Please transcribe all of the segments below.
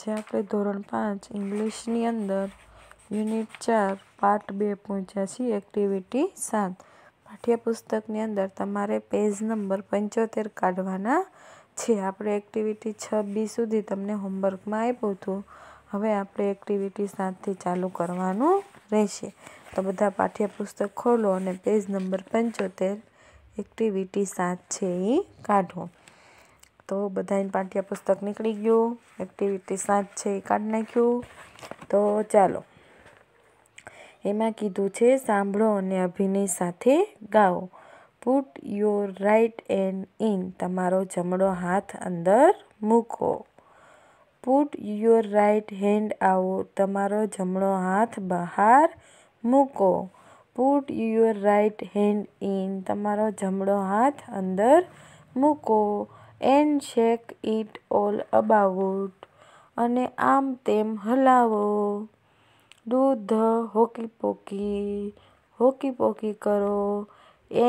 આજે આપણે ધોરણ પાંચ ઇંગ્લિશની અંદર યુનિટ ચાર પાર્ટ બે પહોંચ્યા છીએ એક્ટિવિટી સાત પાઠ્યપુસ્તકની અંદર તમારે પેજ નંબર પંચોતેર કાઢવાના છે આપણે એક્ટિવિટી છ બી સુધી તમને હોમવર્કમાં આપ્યું હતું હવે આપણે એક્ટિવિટી સાતથી ચાલુ કરવાનું રહેશે તો બધા પાઠ્યપુસ્તક ખોલો અને પેજ નંબર પંચોતેર એક્ટિવિટી સાત છે એ કાઢો તો બધાને પાઠ્ય પુસ્તક નીકળી ગયું એક્ટિવિટી સાત છે એ કાઢી નાખ્યું તો ચાલો એમાં કીધું છે સાંભળો અને અભિનય સાથે ગાઓ put your right hand in તમારો જમણો હાથ અંદર મૂકો પુટ યોર રાઇટ હેન્ડ આવો તમારો જમણો હાથ બહાર મૂકો put your right hand in તમારો જમણો હાથ અંદર મૂકો and shake it all about અને આમ તેમ હલાવો દૂધ the hokey pokey hokey pokey કરો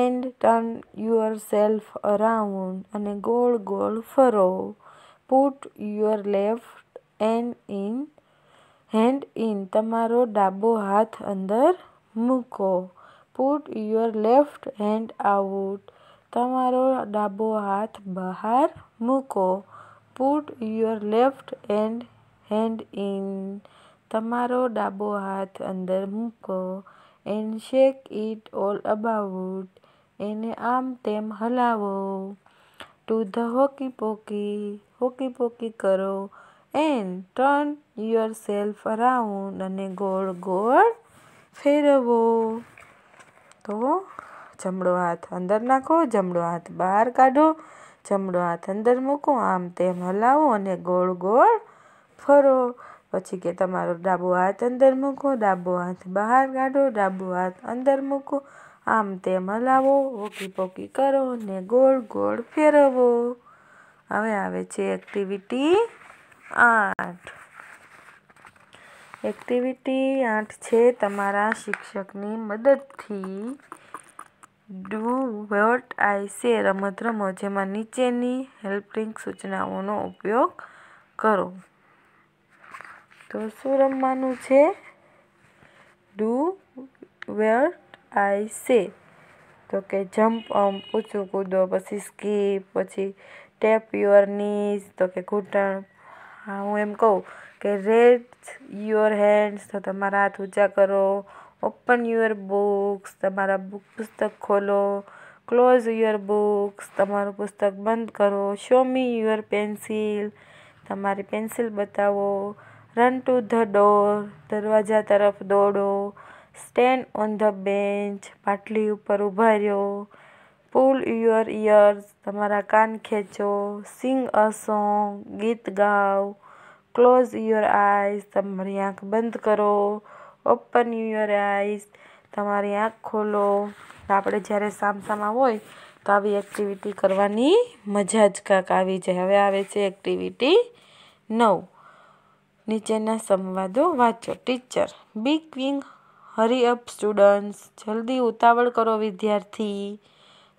and turn yourself around અને ગોળ ગોળ ફરો put your left and in hand in તમારો ડાબો હાથ અંદર મૂકો put your left hand out તમારો ડાબો હાથ બહાર મૂકો put your left and hand in તમારો ડાબો હાથ અંદર મૂકો and shake it all about એને આમ તેમ હલાવો to the hokey pokey hokey pokey કરો and turn yourself around અને ગોળ ગોળ ફેરવો તો જમણો હાથ અંદર નાખો જમણો હાથ બહાર કાઢો જમણો હાથ અંદર મૂકો આમ તેમ હલાવો અને ગોળ ગોળ ફરો પછી કે તમારો ડાબો હાથ અંદર મૂકો ડાબો હાથ બહાર કાઢો ડાબો હાથ અંદર મૂકો આમ તેમ હલાવો ઓકી પોકી કરો ને ગોળ ગોળ ફેરવો હવે આવે છે એક્ટિવિટી આઠ એક્ટિવિટી આઠ છે તમારા શિક્ષકની મદદથી ડુ વર્ટ આઈ સે રમત રમો જેમાં નીચેની હેલ્પિંગ સૂચનાઓનો ઉપયોગ કરો તો શું રમવાનું છે ડુ વોટ આઈ સે તો કે જમ્પ અમ ઊંચું કૂદો પછી સ્કીપ પછી ટેપ યોર નીઝ તો કે ઘૂંટણ હા હું એમ કહું કે રેડ યોર હેન્ડ્સ તો તમારા હાથ ઊંચા કરો ओपन युअर बुक्स तरा बुक पुस्तक खोलो क्लॉज युअर बुक्स तरु पुस्तक बंद करो show me your pencil pencil बताओ रन टू ध डोर दरवाजा तरफ दौड़ो स्टेन ऑन ध बेन्च पाटली पर उभा पुल युअर इयर्स तरा कान खेचो सींग अ सॉन्ग गीत गाओ क्लॉज युअर आईज तरी आँख बंद करो ઓપન યોર આઈઝ તમારી આંખ ખોલો આપણે જ્યારે સામસામાં હોય તો આવી એક્ટિવિટી કરવાની મજા જ કાંક આવી જાય હવે આવે છે એક્ટિવિટી નવ નીચેના સંવાદો વાંચો ટીચર બી ક્વિંગ હરી અપ સ્ટુડન્ટ્સ જલ્દી ઉતાવળ કરો વિદ્યાર્થી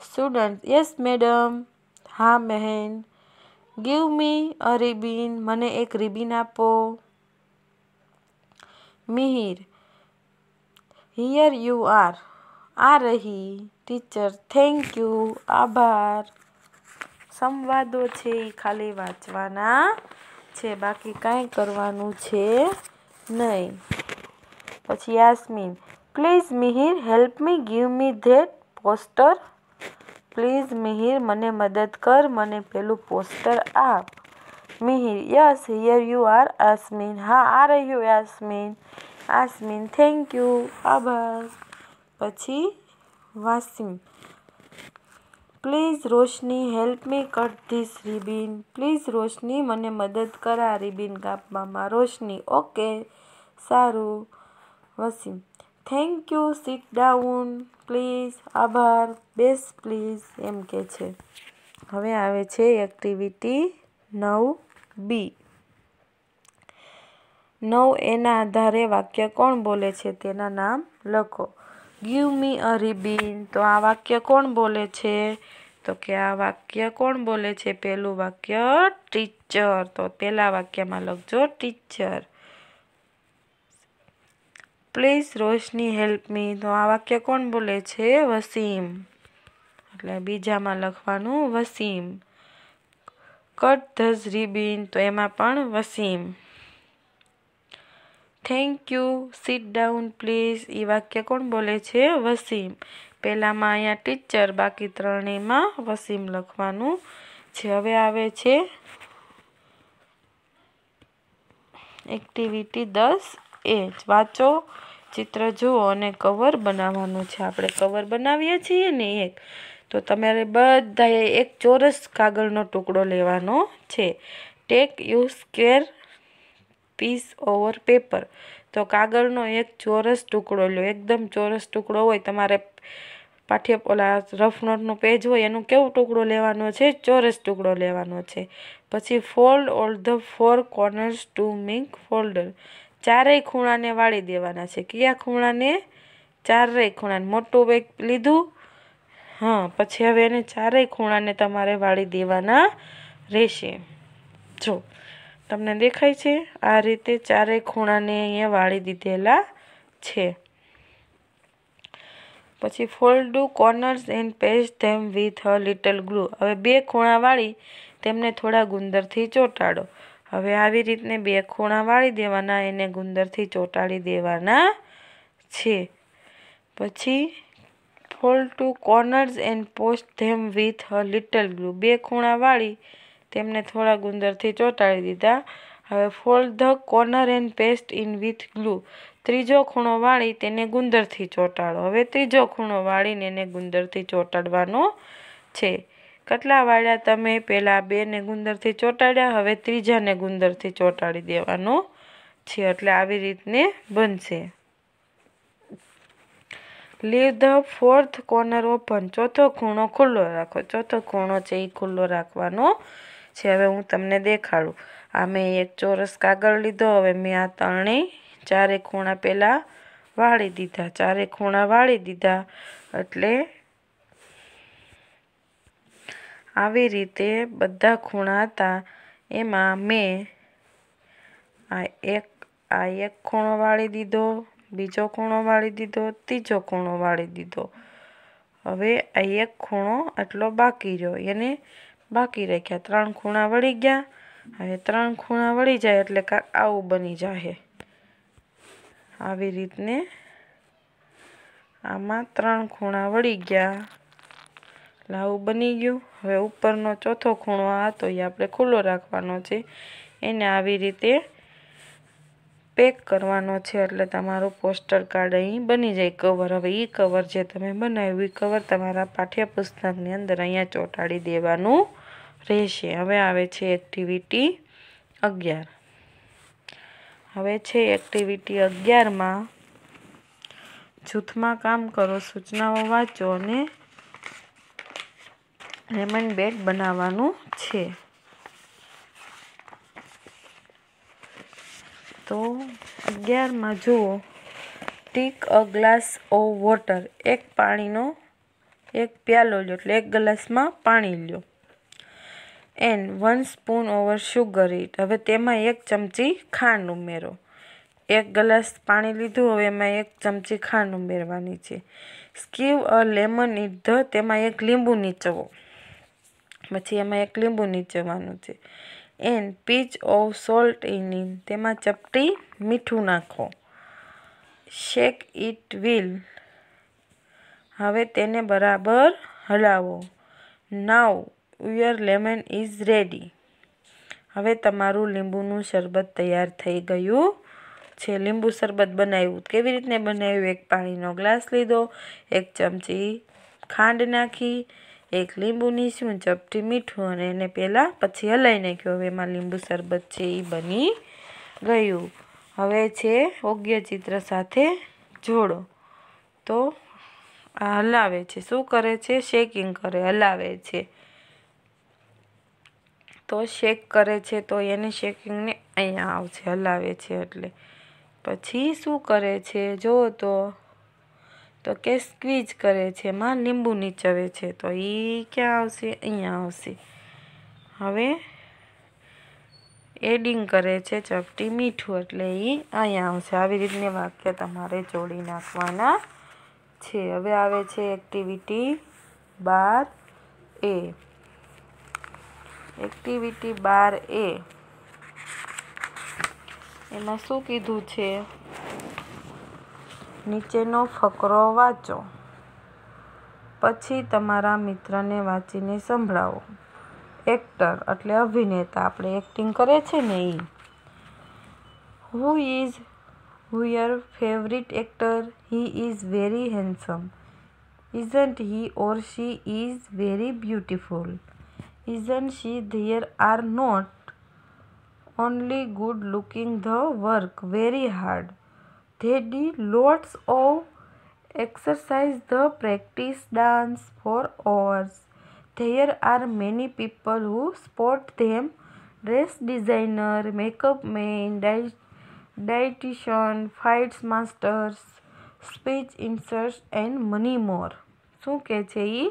સ્ટુડન્ટ યસ મેડમ હા બહેન ગીવ મી અ રિબિન મને એક રિબિન આપો મિહિર હિયર યુ આર આ રહી ટીચર થેન્ક યુ આભાર સંવાદો છે એ ખાલી વાંચવાના છે બાકી કાંઈ કરવાનું છે નહીં પછી Yasmin please Mihir help me give me that poster please Mihir મને મદદ કર મને પેલું પોસ્ટર આપ Mihir yes here you are Yasmin હા આ રહ્યું યાસ્મીન આસ્મિન થેન્ક યુ આભાર પછી Wasim please Roshni help me cut this ribbon please Roshni મને મદદ કરા રિબિન કાપવામાં રોશની ઓકે સારું Wasim thank you sit down please આભાર બેસ પ્લીઝ એમ કે છે હવે આવે છે એક્ટિવિટી નવ બી નવ એના આધારે વાક્ય કોણ બોલે છે તેના નામ લખો ગીવ મી અ રિબિન તો આ વાક્ય કોણ બોલે છે તો કે આ વાક્ય કોણ બોલે છે પહેલું વાક્ય ટીચર તો પહેલા વાક્યમાં લખજો teacher please Roshni help me તો આ વાક્ય કોણ બોલે છે વસીમ એટલે બીજામાં લખવાનું વસીમ કટ ધઝ રિબિન તો એમાં પણ Wasim thank you sit down please એ વાક્ય કોણ બોલે છે વસીમ પહેલાંમાં અહીંયા ટીચર બાકી ત્રણેયમાં વસીમ લખવાનું છે હવે આવે છે એક્ટિવિટી દસ એ વાંચો ચિત્ર જુઓ અને કવર બનાવવાનું છે આપણે કવર બનાવીએ છીએ ને એક તો તમારે બધાએ એક ચોરસ કાગળનો ટુકડો લેવાનો છે take you square piece over paper તો કાગળનો એક ચોરસ ટુકડો લો એકદમ ચોરસ ટુકડો હોય તમારે પાઠ્ય ઓલા રફ નોટનું પેજ હોય એનું કેવો ટુકડો લેવાનો છે ચોરસ ટુકડો લેવાનો છે પછી fold all the four corners to mink folder ચારેય ખૂણાને વાળી દેવાના છે કયા ખૂણાને ચારેય ખૂણાને મોટું બેગ લીધું હા પછી હવે એને ચારેય ખૂણાને તમારે વાળી દેવાના રહેશે જો તમને દેખાય છે આ રીતે ચારેય ખૂણાને અહીંયા વાળી દીધેલા છે પછી fold two corners and paste them with a little glue હવે બે ખૂણા વાળી તેમને થોડા ગુંદરથી ચોંટાડો હવે આવી રીતને બે ખૂણા વાળી દેવાના એને ગુંદરથી ચોંટાડી દેવાના છે પછી fold two corners and paste them with a little glue બે ખૂણા વાળી તેમને થોડા ગુંદરથી ચોંટાડી દીધા હવે fold the corner and paste in with glue ત્રીજો ખૂણો વાળી તેને ગુંદરથી ચોંટાડો હવે ત્રીજો ખૂણો વાળીને એને ગુંદરથી ચોંટાડવાનો છે કટલા વાળ્યા તમે પહેલાં બેને ગુંદરથી ચોંટાડ્યા હવે ત્રીજાને ગુંદરથી ચોંટાડી દેવાનો છે એટલે આવી રીતને બનશે leave the fourth corner open ચોથો ખૂણો ખુલ્લો રાખો ચોથો ખૂણો છે એ ખુલ્લો રાખવાનો છે હવે હું તમને દેખાડું આ મેં એક ચોરસ કાગળ લીધો હવે મેં આ ત્રણેય ચારે ખૂણા પહેલાં વાળી દીધા ચારે ખૂણા વાળી દીધા એટલે આવી રીતે બધા ખૂણા હતા એમાં મેં આ એક આ એક ખૂણો વાળી દીધો બીજો ખૂણો વાળી દીધો ત્રીજો ખૂણો વાળી દીધો હવે આ એક ખૂણો આટલો બાકી રહ્યો એને બાકી રાખ્યા ત્રણ ખૂણા વળી ગયા હવે ત્રણ ખૂણા વળી જાય એટલે કાંક આવું બની જશે આવી રીતને આમાં ત્રણ ખૂણા વળી ગયા એટલે આવું બની ગયું હવે ઉપરનો ચોથો ખૂણો હતો એ આપણે ખુલ્લો રાખવાનો છે એને આવી રીતે પેક કરવાનો છે એટલે તમારું પોસ્ટર કાર્ડ અહીં બની જાય કવર હવે એ કવર જે તમે બનાવ્યું એ કવર તમારા પાઠ્યપુસ્તકની અંદર અહીંયા ચોંટાડી દેવાનું રહેશે હવે આવે છે એક્ટિવિટી અગિયાર હવે છે એક્ટિવિટી અગિયારમાં જૂથમાં કામ કરો સૂચનાઓ વાંચો અને રેમન બેડ બનાવવાનું છે તો અગિયારમાં જુઓ take a glass of water એક પાણીનો એક પ્યાલો લ્યો એટલે એક ગ્લાસમાં પાણી લ્યો and one spoon over sugar it હવે તેમાં એક ચમચી ખાંડ ઉમેરો એક ગ્લાસ પાણી લીધું હવે એમાં એક ચમચી ખાંડ ઉમેરવાની છે squeeze a lemon it the તેમાં એક લીંબુ નીચવો પછી એમાં એક લીંબુ નીચવાનું છે and pinch of salt in in તેમાં ચપટી મીઠું નાખો શેક ઇટ વિલ હવે તેને બરાબર હલાવો now your lemon is ready હવે તમારું લીંબુનું શરબત તૈયાર થઈ ગયું છે લીંબુ શરબત બનાવ્યું કેવી રીતે બનાવ્યું એક પાણીનો ગ્લાસ લીધો એક ચમચી ખાંડ નાખી એક લીંબુની શું ચપટી મીઠું અને એને પહેલાં પછી હલાવી નાખ્યું હવે એમાં લીંબુ શરબત છે એ બની ગયું હવે છે ઓગ્ય ચિત્ર સાથે જોડો તો આ હલાવે છે શું કરે છે શેકિંગ કરે હલાવે છે તો શેક કરે છે તો એને શેકિંગને અહીંયા આવશે હલાવે છે એટલે પછી શું કરે છે જો તો તો કે સ્ક્વીઝ કરે છે માં લીંબુ નીચવે છે તો એ ક્યાં આવશે અહીંયા આવશે હવે એડિંગ કરે છે ચપટી મીઠું એટલે એ અહીંયા આવશે આવી રીતને વાક્ય તમારે જોડી નાખવાના છે હવે આવે છે એક્ટિવિટી બાર એ એક્ટિવિટી બાર એ એમાં શું કીધું છે નીચેનો ફકરો વાંચો પછી તમારા મિત્રને વાંચીને સંભળાવો એક્ટર એટલે અભિનેતા આપણે એક્ટિંગ કરે છે ને એ who is who your favourite actor he is very handsome isn't he or she is very beautiful Isn't she? There are not only good looking, they work very hard. They do lots of exercise, they practice dance for hours. There are many people who support them dress designer, makeup man, dietitian, fights masters, speech inserts and many more. So, કહે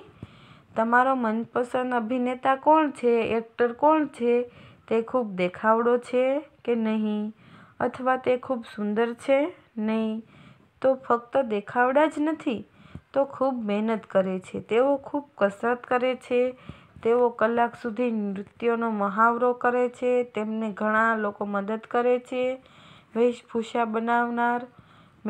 તમારો મનપસંદ અભિનેતા કોણ છે actor કોણ છે તે ખૂબ દેખાવડો છે કે નહીં અથવા તે ખૂબ સુંદર છે નહીં તો ફક્ત દેખાવડા જ નથી તો ખૂબ મહેનત કરે છે તેઓ ખૂબ કસરત કરે છે તેઓ કલાક સુધી નૃત્યનો મહાવરો કરે છે તેમને ઘણા લોકો મદદ કરે છે વેશભૂષા બનાવનાર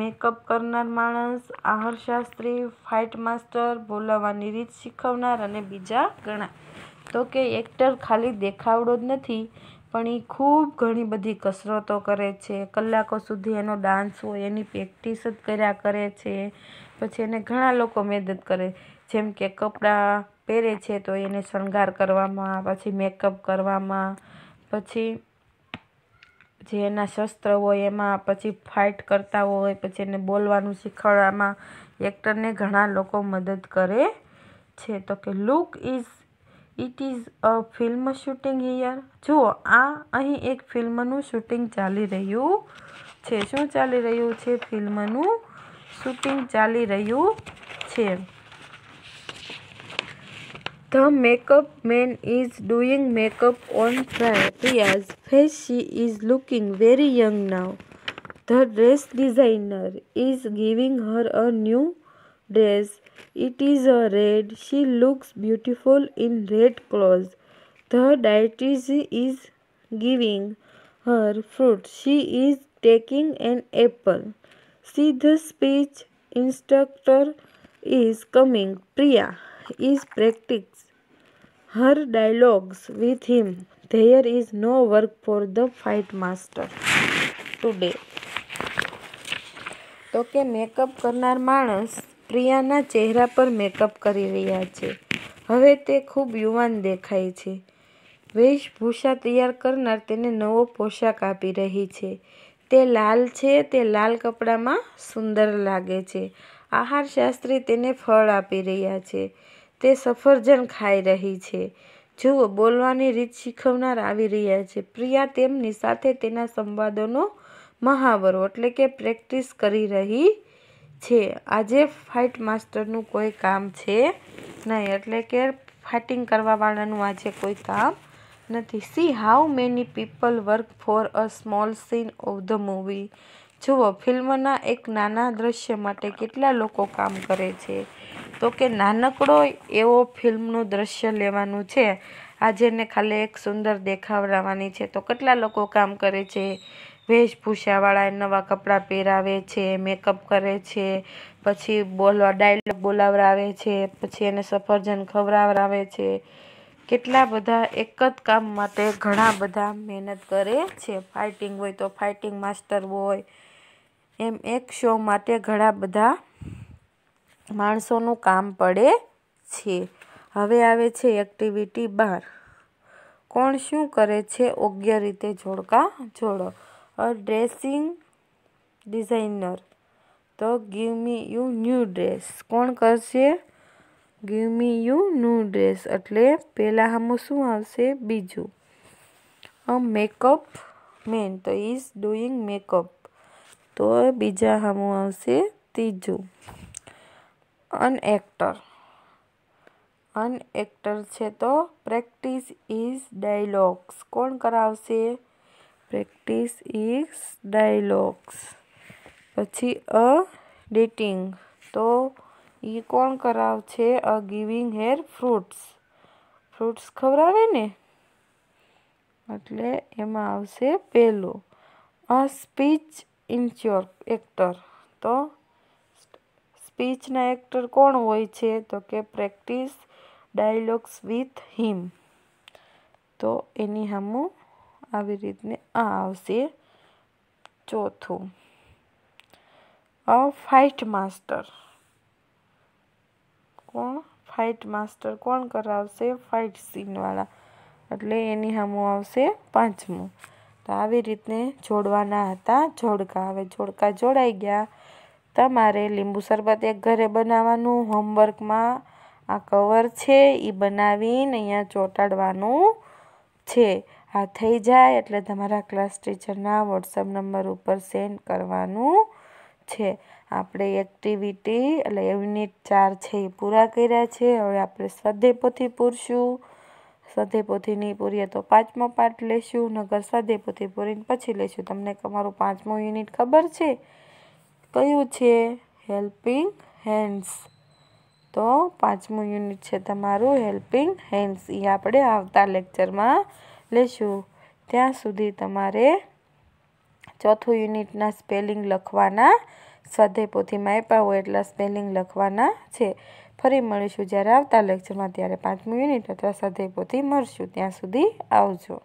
મેકઅપ કરનાર માણસ આહારશાસ્ત્રી ફાઇટ માસ્ટર બોલાવવાની રીત શીખવનાર અને બીજા ઘણા તો કે એક્ટર ખાલી દેખાવડો જ નથી પણ એ ખૂબ ઘણી બધી કસરતો કરે છે કલાકો સુધી એનો ડાન્સ હોય એની પ્રેક્ટિસ જ કર્યા કરે છે પછી એને ઘણા લોકો મદદ કરે જેમ કે કપડાં પહેરે છે તો એને શણગાર કરવામાં પછી મેકઅપ કરવામાં પછી જે એના શસ્ત્ર હોય એમાં પછી ફાઇટ કરતા હોય પછી એને બોલવાનું શીખવવામાં એક્ટરને ઘણા લોકો મદદ કરે છે તો કે look is it is a film shooting here જુઓ આ અહીં એક ફિલ્મનું શૂટિંગ ચાલી રહ્યું છે શું ચાલી રહ્યું છે ફિલ્મનું શૂટિંગ ચાલી રહ્યું છે The makeup man is doing makeup on Priya's face. She is looking very young now. The dress designer is giving her a new dress. It is a red. She looks beautiful in red clothes. The dietitian is giving her fruit. She is taking an apple. See the speech instructor is coming. Priya. is practiced her dialogues with him. There is no work for the fight master today. તો કે makeup કરનાર માણસ પ્રિયાના ચહેરા પર makeup કરી રહ્યા છે હવે તે ખૂબ યુવાન દેખાય છે વેશભૂષા તૈયાર કરનાર તેને નવો પોશાક આપી રહી છે તે લાલ છે તે લાલ કપડામાં સુંદર લાગે છે આહાર શાસ્ત્રી તેને ફળ આપી રહ્યા છે તે સફરજન ખાઈ રહી છે જુઓ બોલવાની રીત શીખવનાર આવી રહ્યા છે પ્રિયા તેમની સાથે તેના સંવાદોનો મહાવરો એટલે કે પ્રેક્ટિસ કરી રહી છે આજે ફાઇટ માસ્ટરનું કોઈ કામ છે નહીં એટલે કે ફાઇટિંગ કરવાવાળાનું આજે કોઈ કામ નથી see how many people work for a small scene of the movie જુઓ ફિલ્મના એક નાના દ્રશ્ય માટે કેટલા લોકો કામ કરે છે તો કે નાનકડો એવો ફિલ્મનું દ્રશ્ય લેવાનું છે આજે એને ખાલી એક સુંદર દેખાવ લાવવાની છે તો કેટલા લોકો કામ કરે છે વેશભૂષાવાળા નવા કપડાં પહેરાવે છે મેકઅપ કરે છે પછી બોલવા ડાયલોગ બોલાવરાવે છે પછી એને સફરજન ખવડાવરાવે છે કેટલા બધા એક જ કામ માટે ઘણા બધા મહેનત કરે છે ફાઇટિંગ હોય તો ફાઇટિંગ માસ્ટર હોય એમ એક શો માટે ઘણા બધા માણસોનું કામ પડે છે હવે આવે છે એક્ટિવિટી બાર કોણ શું કરે છે યોગ્ય રીતે જોડકા જોડો અ ડ્રેસિંગ ડિઝાઇનર તો give me you new dress કોણ કરશે give me you new dress એટલે પહેલાં હામું શું આવશે બીજું અ મેકઅપ મેન તો ઇઝ ડુઈંગ મેકઅપ તો બીજા હામું આવશે ત્રીજું અનએક્ટર અનએક્ટર છે તો પ્રેક્ટિસ ઇઝ ડાયલોગ્સ કોણ કરાવશે પ્રેક્ટિસ ઇઝ ડાયલોગ્સ પછી અ ડેટિંગ તો એ કોણ કરાવશે a giving hair fruits fruits ખવડાવે ને એટલે એમાં આવશે પહેલું અ સ્પીચ ઇન્સ્યોર એક્ટર તો સ્પીચના એક્ટર કોણ હોય છે તો કે પ્રેક્ટિસ ડાયલોગ્સ વિથ હિમ તો એની હામું આવી રીતને આ આવશે ચોથું અ ફાઇટ માસ્ટર કોણ ફાઇટ માસ્ટર કોણ કરાવશે ફાઇટ સીનવાળા એટલે એની હામું આવશે પાંચમું તો આવી રીતને જોડવાના હતા જોડકા હવે જોડકા જોડાઈ ગયા તમારે લીંબુ શરબત એક ઘરે બનાવવાનું હોમવર્કમાં આ કવર છે એ બનાવીને અહીંયા ચોંટાડવાનું છે આ થઈ જાય એટલે તમારા ક્લાસ ટીચરના વોટ્સઅપ નંબર ઉપર સેન્ડ કરવાનું છે આપણે એક્ટિવિટી એટલે યુનિટ ચાર છે એ પૂરા કર્યા છે હવે આપણે સ્વાધ્યાયપોથી પૂરશું સ્વાધ્યાયપોથી નહીં પૂરીએ તો પાંચમો પાઠ લેશું નગર સ્વાધ્યાયપોથી પૂરીને પછી લેશું તમને તમારું પાંચમું યુનિટ ખબર છે કયું છે હેલ્પિંગ હેન્ડ્સ તો પાંચમું યુનિટ છે તમારું હેલ્પિંગ હેન્ડ્સ એ આપણે આવતા લેક્ચરમાં લેશું ત્યાં સુધી તમારે ચોથું યુનિટના સ્પેલિંગ લખવાના સ્વાધ્યાય પોથીમાં આપ્યા હોય એટલા સ્પેલિંગ લખવાના છે ફરી મળીશું જ્યારે આવતા લેક્ચરમાં ત્યારે પાંચમું યુનિટ અથવા સ્વાધ્યાય પોથી મળશું ત્યાં સુધી આવજો